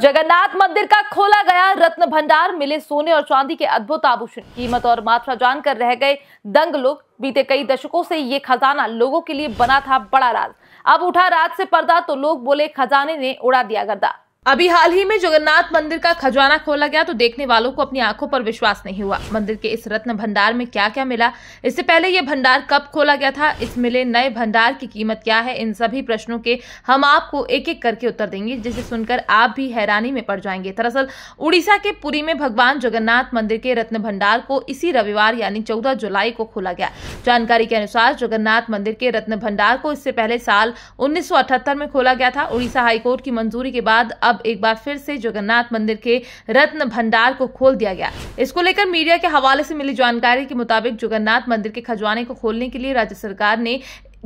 जगन्नाथ मंदिर का खोला गया रत्न भंडार मिले सोने और चांदी के अद्भुत आभूषण कीमत और मात्रा जानकर रह गए दंग लोग बीते कई दशकों से ये खजाना लोगों के लिए बना था बड़ा राज अब उठा राज से पर्दा तो लोग बोले खजाने ने उड़ा दिया गर्दा अभी हाल ही में जगन्नाथ मंदिर का खजाना खोला गया तो देखने वालों को अपनी आंखों पर विश्वास नहीं हुआ मंदिर के इस रत्न भंडार में क्या क्या मिला इससे पहले ये भंडार कब खोला गया था इस मिले नए भंडार की कीमत क्या है इन सभी प्रश्नों के हम आपको एक एक करके उत्तर देंगे जिसे सुनकर आप भी हैरानी में पड़ जाएंगे दरअसल उड़ीसा के पुरी में भगवान जगन्नाथ मंदिर के रत्न भंडार को इसी रविवार यानी चौदह जुलाई को खोला गया जानकारी के अनुसार जगन्नाथ मंदिर के रत्न भंडार को इससे पहले साल उन्नीस में खोला गया था उड़ीसा हाईकोर्ट की मंजूरी के बाद अब एक बार फिर से जगन्नाथ मंदिर के रत्न भंडार को खोल दिया गया इसको लेकर मीडिया के हवाले से मिली जानकारी के मुताबिक जगन्नाथ मंदिर के खजवाने को खोलने के लिए राज्य सरकार ने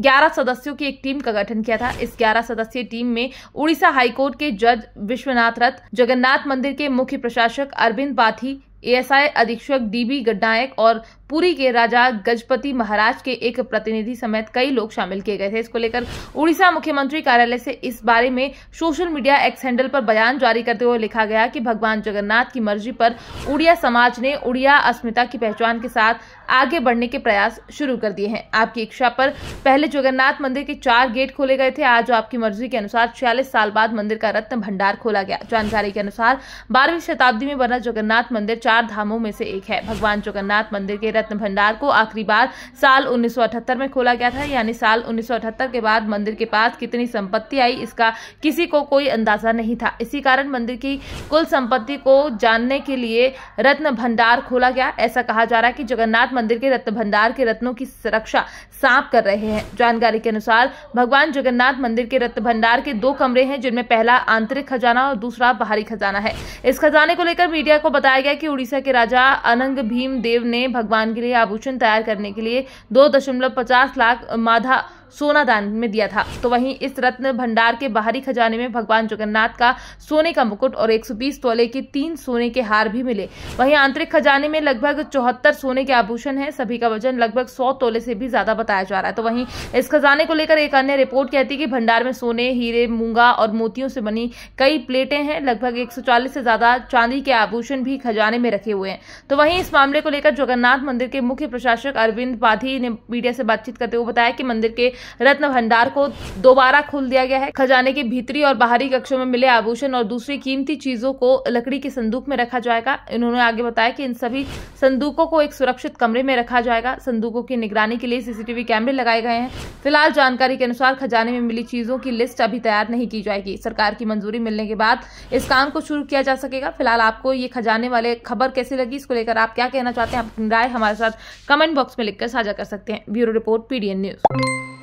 11 सदस्यों की एक टीम का गठन किया था इस 11 सदस्यीय टीम में उड़ीसा हाईकोर्ट के जज विश्वनाथ रथ जगन्नाथ मंदिर के मुख्य प्रशासक अरविंद बाथी एएसआई अधीक्षक डीबी गड्डायक और पुरी के राजा गजपति महाराज के एक प्रतिनिधि समेत कई लोग शामिल किए गए थे इसको लेकर उड़ीसा मुख्यमंत्री कार्यालय से इस बारे में सोशल मीडिया एक्स हैंडल पर बयान जारी करते हुए लिखा गया कि भगवान जगन्नाथ की मर्जी पर उड़िया समाज ने उड़िया अस्मिता की पहचान के साथ आगे बढ़ने के प्रयास शुरू कर दिए हैं आपकी इच्छा पर पहले जगन्नाथ मंदिर के चार गेट खोले गए थे आज आपकी मर्जी के अनुसार छियालीस साल बाद मंदिर का रत्न भंडार खोला गया जानकारी के अनुसार बारहवीं शताब्दी में बना जगन्नाथ मंदिर चार चार धामों में से एक है भगवान जगन्नाथ मंदिर के रत्न भंडार को आखिरी बार साल 1978 में खोला गया था यानी साल 1978 के बाद मंदिर के पास कितनी संपत्ति आई इसका किसी को कोई अंदाजा नहीं था इसी कारण मंदिर की कुल संपत्ति को जानने के लिए रत्न भंडार खोला गया ऐसा कहा जा रहा है कि जगन्नाथ मंदिर के रत्न भंडार के रत्नों की सुरक्षा सांप कर रहे हैं जानकारी के अनुसार भगवान जगन्नाथ मंदिर के रत्न भंडार के दो कमरे हैं जिनमें पहला आंतरिक खजाना और दूसरा बाहरी खजाना है इस खजाने को लेकर मीडिया को बताया गया कि उड़ीसा उड़ीसा के राजा अनंग भीम देव ने भगवान के लिए आभूषण तैयार करने के लिए दो दशमलव पचास लाख माधा सोना दान में दिया था तो वहीं इस रत्न भंडार के बाहरी खजाने में भगवान जगन्नाथ का सोने का मुकुट और 120 तोले के तीन सोने के हार भी मिले वहीं आंतरिक खजाने में लगभग चौहत्तर सोने के आभूषण हैं सभी का वजन लगभग सौ तोले से भी ज्यादा बताया जा रहा है तो वहीं इस खजाने को लेकर एक अन्य रिपोर्ट कहती है कि भंडार में सोने हीरे मूंगा और मोतियों से बनी कई प्लेटें हैं लगभग एक से ज्यादा चांदी के आभूषण भी खजाने में रखे हुए हैं तो वहीं इस मामले को लेकर जगन्नाथ मंदिर के मुख्य प्रशासक अरविंद पाधी ने मीडिया से बातचीत करते हुए बताया कि मंदिर के रत्न भंडार को दोबारा खोल दिया गया है खजाने के भीतरी और बाहरी कक्षों में मिले आभूषण और दूसरी कीमती चीजों को लकड़ी के संदूक में रखा जाएगा इन्होंने आगे बताया कि इन सभी संदूकों को एक सुरक्षित कमरे में रखा जाएगा संदूकों की निगरानी के लिए सीसीटीवी कैमरे लगाए गए हैं फिलहाल जानकारी के अनुसार खजाने में मिली चीजों की लिस्ट अभी तैयार नहीं की जाएगी सरकार की मंजूरी मिलने के बाद इस काम को शुरू किया जा सकेगा फिलहाल आपको ये खजाने वाले खबर कैसी लगी इसको लेकर आप क्या कहना चाहते हैं आप राय हमारे साथ कमेंट बॉक्स में लिखकर साझा कर सकते हैं ब्यूरो रिपोर्ट पीडीएन न्यूज